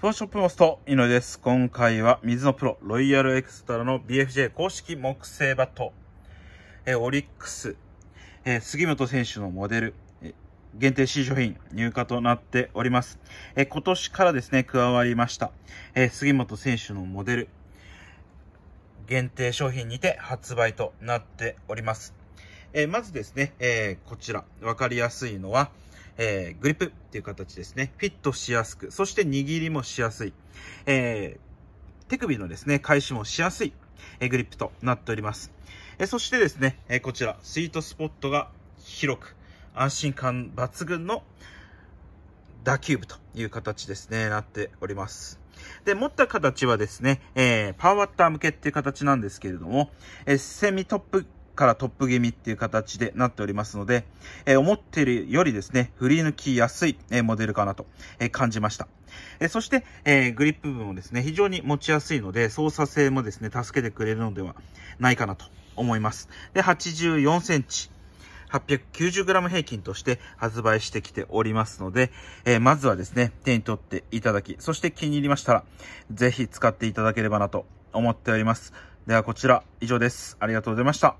フォーショップモスト、井野です。今回は、水のプロ、ロイヤルエクストラの BFJ 公式木製バット、えオリックス、え杉本選手のモデル、え限定新商品入荷となっております。え今年からですね、加わりました、え杉本選手のモデル、限定商品にて発売となっております。えまずですね、えこちら、わかりやすいのは、えー、グリップっていう形ですね。フィットしやすく、そして握りもしやすい。えー、手首のですね、返しもしやすい、えー、グリップとなっております。えそしてですね、えこちら、スイートスポットが広く、安心感抜群の打球部という形ですね、なっております。で、持った形はですね、えー、パワーワッター向けっていう形なんですけれども、えー、セミトップからトップ気味っていう形でなっておりますので、え思ってるよりですね、振り抜きやすい、えモデルかなと、え感じました。えそして、えグリップ部分もですね、非常に持ちやすいので、操作性もですね、助けてくれるのではないかなと思います。で、84センチ。890g 平均として発売してきておりますので、えー、まずはですね、手に取っていただき、そして気に入りましたら、ぜひ使っていただければなと思っております。ではこちら、以上です。ありがとうございました。